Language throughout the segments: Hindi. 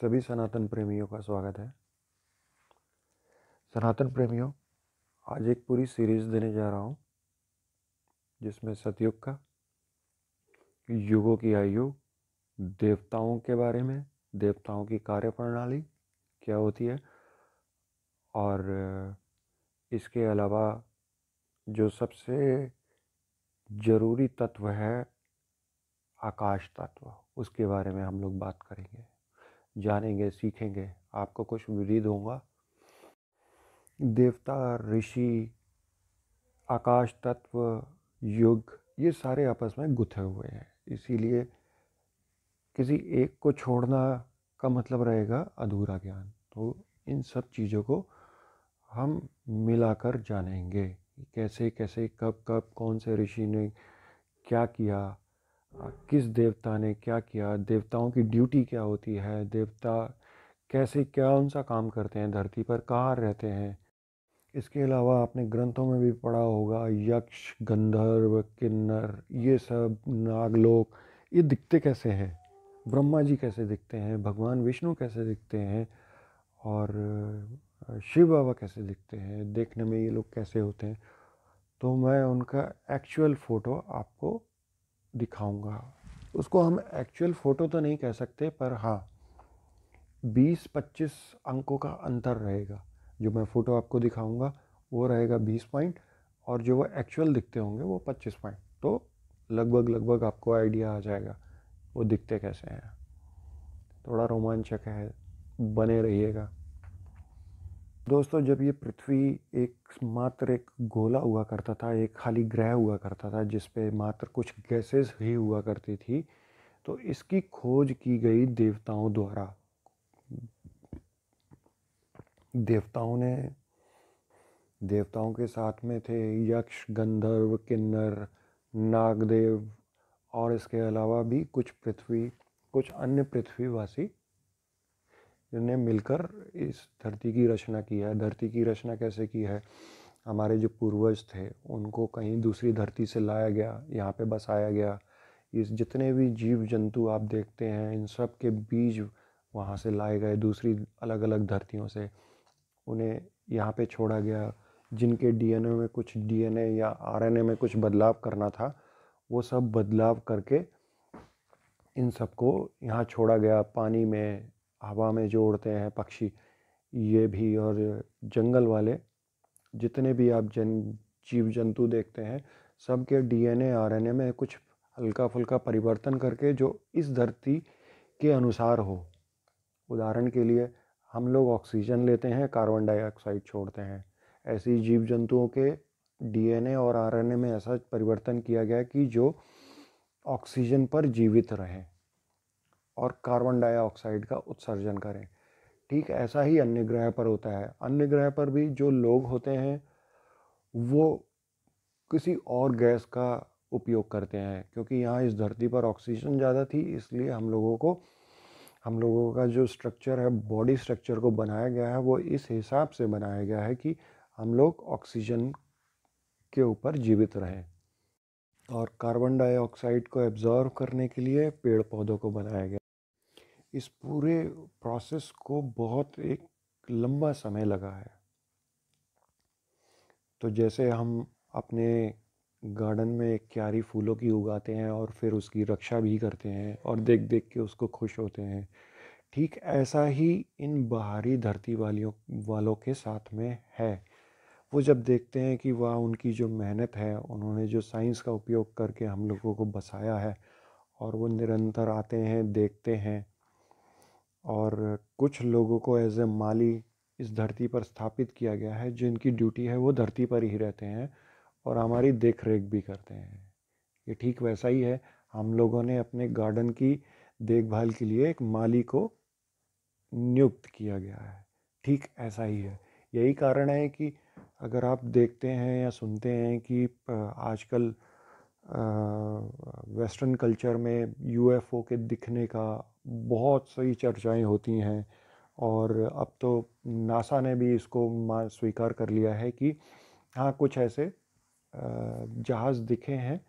सभी सनातन प्रेमियों का स्वागत है सनातन प्रेमियों आज एक पूरी सीरीज देने जा रहा हूँ जिसमें सतयुग का युगों की आयु देवताओं के बारे में देवताओं की कार्य प्रणाली क्या होती है और इसके अलावा जो सबसे ज़रूरी तत्व है आकाश तत्व उसके बारे में हम लोग बात करेंगे जानेंगे सीखेंगे आपको कुछ विधि दूंगा देवता ऋषि आकाश तत्व युग ये सारे आपस में गुथे हुए हैं इसीलिए किसी एक को छोड़ना का मतलब रहेगा अधूरा ज्ञान तो इन सब चीज़ों को हम मिलाकर जानेंगे कैसे कैसे कब कब कौन से ऋषि ने क्या किया किस देवता ने क्या किया देवताओं की ड्यूटी क्या होती है देवता कैसे क्या उनसा काम करते हैं धरती पर कहाँ रहते हैं इसके अलावा आपने ग्रंथों में भी पढ़ा होगा यक्ष गंधर्व किन्नर ये सब नागलोक ये दिखते कैसे हैं ब्रह्मा जी कैसे दिखते हैं भगवान विष्णु कैसे दिखते हैं और शिव बाबा कैसे दिखते हैं देखने में ये लोग कैसे होते हैं तो मैं उनका एक्चुअल फ़ोटो आपको दिखाऊंगा उसको हम एक्चुअल फ़ोटो तो नहीं कह सकते पर हाँ 20-25 अंकों का अंतर रहेगा जो मैं फ़ोटो आपको दिखाऊंगा वो रहेगा 20 पॉइंट और जो वो एक्चुअल दिखते होंगे वो 25 पॉइंट तो लगभग लगभग आपको आइडिया आ जाएगा वो दिखते कैसे हैं थोड़ा रोमांचक है बने रहिएगा दोस्तों जब ये पृथ्वी एक मात्र एक गोला हुआ करता था एक खाली ग्रह हुआ करता था जिस पे मात्र कुछ गैसेस ही हुआ करती थी तो इसकी खोज की गई देवताओं द्वारा देवताओं ने देवताओं के साथ में थे यक्ष गंधर्व किन्नर नागदेव और इसके अलावा भी कुछ पृथ्वी कुछ अन्य पृथ्वीवासी जिन्हें मिलकर इस धरती की रचना की है धरती की रचना कैसे की है हमारे जो पूर्वज थे उनको कहीं दूसरी धरती से लाया गया यहाँ पे बसाया गया इस जितने भी जीव जंतु आप देखते हैं इन सब के बीज वहाँ से लाए गए दूसरी अलग अलग धरतियों से उन्हें यहाँ पे छोड़ा गया जिनके डीएनए में कुछ डीएनए या आरएनए में कुछ बदलाव करना था वो सब बदलाव करके इन सबको यहाँ छोड़ा गया पानी में हवा में जो उड़ते हैं पक्षी ये भी और जंगल वाले जितने भी आप जन जीव जंतु देखते हैं सब के डीएनए आरएनए में कुछ हल्का फुल्का परिवर्तन करके जो इस धरती के अनुसार हो उदाहरण के लिए हम लोग ऑक्सीजन लेते हैं कार्बन डाइऑक्साइड छोड़ते हैं ऐसी जीव जंतुओं के डीएनए और आरएनए में ऐसा परिवर्तन किया गया कि जो ऑक्सीजन पर जीवित रहें और कार्बन डाइऑक्साइड का उत्सर्जन करें ठीक ऐसा ही अन्य ग्रह पर होता है अन्य ग्रह पर भी जो लोग होते हैं वो किसी और गैस का उपयोग करते हैं क्योंकि यहाँ इस धरती पर ऑक्सीजन ज़्यादा थी इसलिए हम लोगों को हम लोगों का जो स्ट्रक्चर है बॉडी स्ट्रक्चर को बनाया गया है वो इस हिसाब से बनाया गया है कि हम लोग ऑक्सीजन के ऊपर जीवित रहें और कार्बन डाइऑक्साइड को एब्ज़ॉर्व करने के लिए पेड़ पौधों को बनाया गया इस पूरे प्रोसेस को बहुत एक लंबा समय लगा है तो जैसे हम अपने गार्डन में क्यारी फूलों की उगाते हैं और फिर उसकी रक्षा भी करते हैं और देख देख के उसको खुश होते हैं ठीक ऐसा ही इन बाहरी धरती वालियों वालों के साथ में है वो जब देखते हैं कि वाह उनकी जो मेहनत है उन्होंने जो साइंस का उपयोग करके हम लोगों को बसाया है और वो निरंतर आते हैं देखते हैं और कुछ लोगों को एज ए माली इस धरती पर स्थापित किया गया है जिनकी ड्यूटी है वो धरती पर ही रहते हैं और हमारी देख रेख भी करते हैं ये ठीक वैसा ही है हम लोगों ने अपने गार्डन की देखभाल के लिए एक माली को नियुक्त किया गया है ठीक ऐसा ही है यही कारण है कि अगर आप देखते हैं या सुनते हैं कि आजकल वेस्टर्न कल्चर में यूएफओ के दिखने का बहुत सही चर्चाएं होती हैं और अब तो नासा ने भी इसको मान स्वीकार कर लिया है कि हाँ कुछ ऐसे जहाज़ दिखे हैं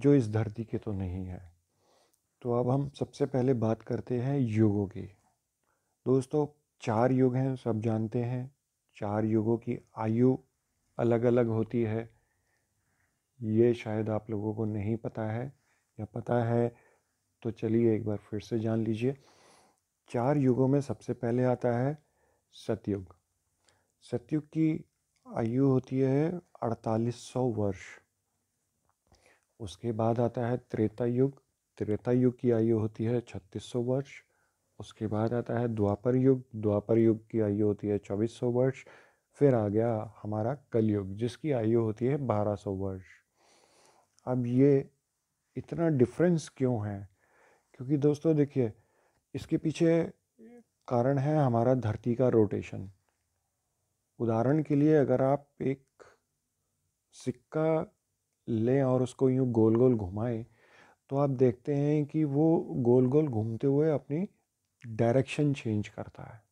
जो इस धरती के तो नहीं है तो अब हम सबसे पहले बात करते हैं युगों की दोस्तों चार युग हैं सब जानते हैं चार युगों की आयु अलग अलग होती है ये शायद आप लोगों को नहीं पता है या पता है तो चलिए एक बार फिर से जान लीजिए चार युगों में सबसे पहले आता है सतयुग सतयुग की आयु होती है अड़तालीस सौ वर्ष उसके बाद आता है त्रेता युग त्रेता युग की आयु होती है छत्तीस सौ वर्ष उसके बाद आता है द्वापर युग द्वापर युग की आयु होती है चौबीस सौ वर्ष फिर आ गया हमारा कलयुग जिसकी आयु होती है बारह सौ वर्ष अब ये इतना डिफरेंस क्यों है क्योंकि दोस्तों देखिए इसके पीछे कारण है हमारा धरती का रोटेशन उदाहरण के लिए अगर आप एक सिक्का लें और उसको यूँ गोल गोल घुमाएं तो आप देखते हैं कि वो गोल गोल घूमते हुए अपनी डायरेक्शन चेंज करता है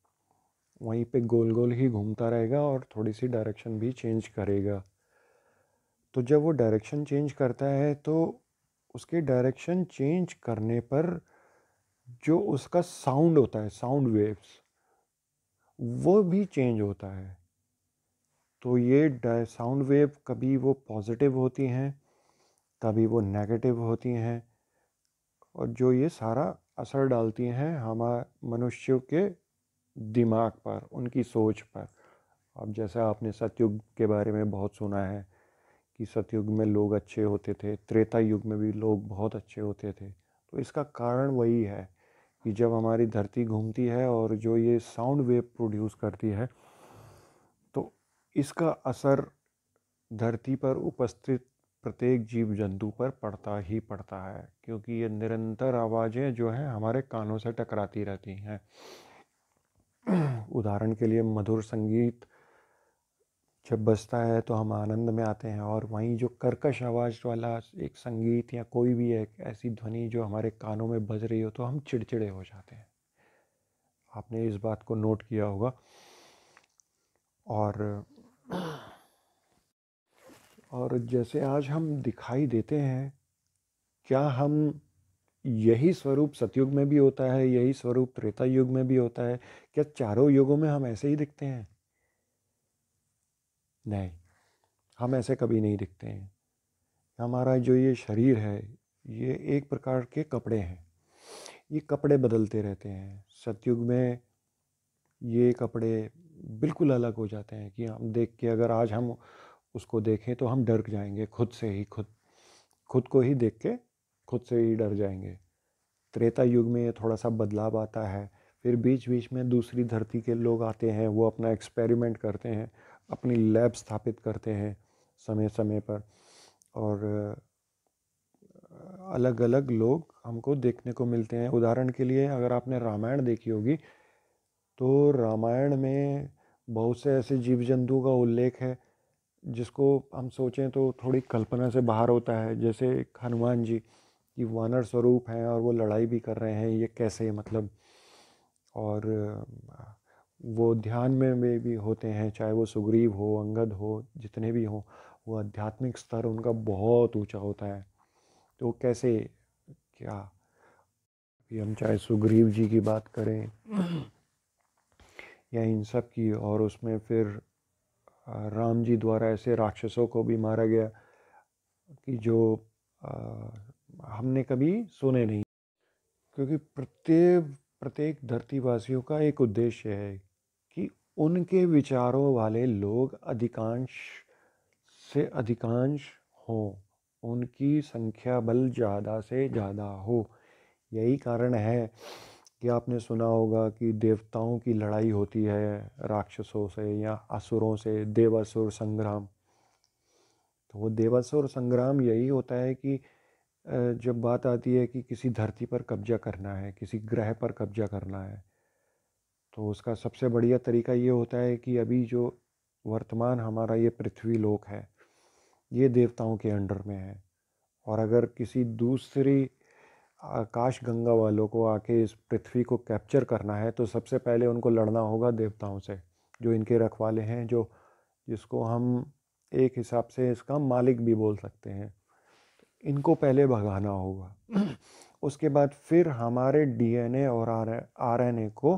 वहीं पे गोल गोल ही घूमता रहेगा और थोड़ी सी डायरेक्शन भी चेंज करेगा तो जब वो डायरेक्शन चेंज करता है तो उसके डायरेक्शन चेंज करने पर जो उसका साउंड होता है साउंड वेव्स वो भी चेंज होता है तो ये साउंड वेव कभी वो पॉजिटिव होती हैं कभी वो नेगेटिव होती हैं और जो ये सारा असर डालती हैं हमारे मनुष्यों के दिमाग पर उनकी सोच पर अब जैसा आपने सतयुग के बारे में बहुत सुना है कि सतयुग में लोग अच्छे होते थे त्रेता युग में भी लोग बहुत अच्छे होते थे तो इसका कारण वही है कि जब हमारी धरती घूमती है और जो ये साउंड वेव प्रोड्यूस करती है तो इसका असर धरती पर उपस्थित प्रत्येक जीव जंतु पर पड़ता ही पड़ता है क्योंकि ये निरंतर आवाज़ें जो हैं हमारे कानों से टकराती रहती हैं उदाहरण के लिए मधुर संगीत जब बजता है तो हम आनंद में आते हैं और वहीं जो कर्कश आवाज़ वाला एक संगीत या कोई भी एक ऐसी ध्वनि जो हमारे कानों में बज रही हो तो हम चिड़चिड़े हो जाते हैं आपने इस बात को नोट किया होगा और और जैसे आज हम दिखाई देते हैं क्या हम यही स्वरूप सतयुग में भी होता है यही स्वरूप त्रेता युग में भी होता है क्या चारों युगों में हम ऐसे ही दिखते हैं नहीं हम ऐसे कभी नहीं दिखते हैं हमारा जो ये शरीर है ये एक प्रकार के कपड़े हैं ये कपड़े बदलते रहते हैं सतयुग में ये कपड़े बिल्कुल अलग हो जाते हैं कि हम देख के अगर आज हम उसको देखें तो हम डर जाएंगे खुद से ही खुद खुद को ही देख के खुद से ही डर जाएंगे त्रेता युग में ये थोड़ा सा बदलाव आता है फिर बीच बीच में दूसरी धरती के लोग आते हैं वो अपना एक्सपेरिमेंट करते हैं अपनी लैब स्थापित करते हैं समय समय पर और अलग अलग लोग हमको देखने को मिलते हैं उदाहरण के लिए अगर आपने रामायण देखी होगी तो रामायण में बहुत से ऐसे जीव जंतु का उल्लेख है जिसको हम सोचें तो थोड़ी कल्पना से बाहर होता है जैसे हनुमान जी कि वानर स्वरूप हैं और वो लड़ाई भी कर रहे हैं ये कैसे मतलब और वो ध्यान में भी होते हैं चाहे वो सुग्रीव हो अंगद हो जितने भी हों वो आध्यात्मिक स्तर उनका बहुत ऊंचा होता है तो कैसे क्या कि हम चाहे सुग्रीव जी की बात करें या इन सब की और उसमें फिर राम जी द्वारा ऐसे राक्षसों को भी मारा गया कि जो आ, हमने कभी सुने नहीं क्योंकि प्रत्येक प्रत्येक धरतीवासियों का एक उद्देश्य है उनके विचारों वाले लोग अधिकांश से अधिकांश हों उनकी संख्या बल ज़्यादा से ज़्यादा हो यही कारण है कि आपने सुना होगा कि देवताओं की लड़ाई होती है राक्षसों से या असुरों से देवासुर संग्राम तो वो देवासुर संग्राम यही होता है कि जब बात आती है कि किसी धरती पर कब्जा करना है किसी ग्रह पर कब्जा करना है तो उसका सबसे बढ़िया तरीका ये होता है कि अभी जो वर्तमान हमारा ये पृथ्वी लोक है ये देवताओं के अंडर में है और अगर किसी दूसरी आकाश गंगा वालों को आके इस पृथ्वी को कैप्चर करना है तो सबसे पहले उनको लड़ना होगा देवताओं से जो इनके रखवाले हैं जो जिसको हम एक हिसाब से इसका मालिक भी बोल सकते हैं इनको पहले भगाना होगा उसके बाद फिर हमारे डीएनए और आरएनए को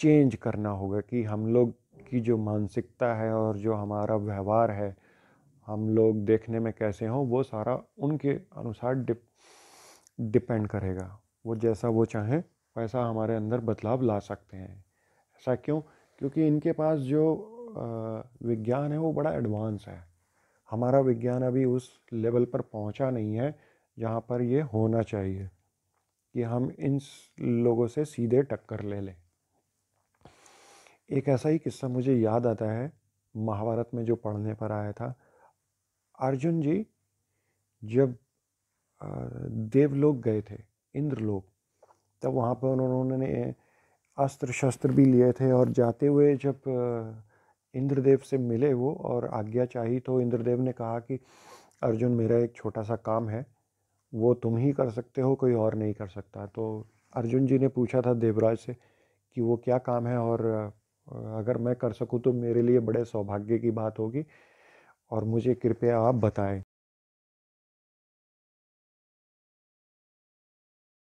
चेंज करना होगा कि हम लोग की जो मानसिकता है और जो हमारा व्यवहार है हम लोग देखने में कैसे हों वो सारा उनके अनुसार डिप डिपेंड करेगा वो जैसा वो चाहें वैसा हमारे अंदर बदलाव ला सकते हैं ऐसा क्यों क्योंकि इनके पास जो विज्ञान है वो बड़ा एडवांस है हमारा विज्ञान अभी उस लेवल पर पहुंचा नहीं है जहाँ पर ये होना चाहिए कि हम इन लोगों से सीधे टक्कर ले लें एक ऐसा ही किस्सा मुझे याद आता है महाभारत में जो पढ़ने पर आया था अर्जुन जी जब देवलोक गए थे इंद्रलोक तब वहाँ पर उन्होंने अस्त्र शस्त्र भी लिए थे और जाते हुए जब इंद्रदेव से मिले वो और आज्ञा चाहिए तो इंद्रदेव ने कहा कि अर्जुन मेरा एक छोटा सा काम है वो तुम ही कर सकते हो कोई और नहीं कर सकता तो अर्जुन जी ने पूछा था देवराज से कि वो क्या काम है और अगर मैं कर सकूँ तो मेरे लिए बड़े सौभाग्य की बात होगी और मुझे कृपया आप बताएं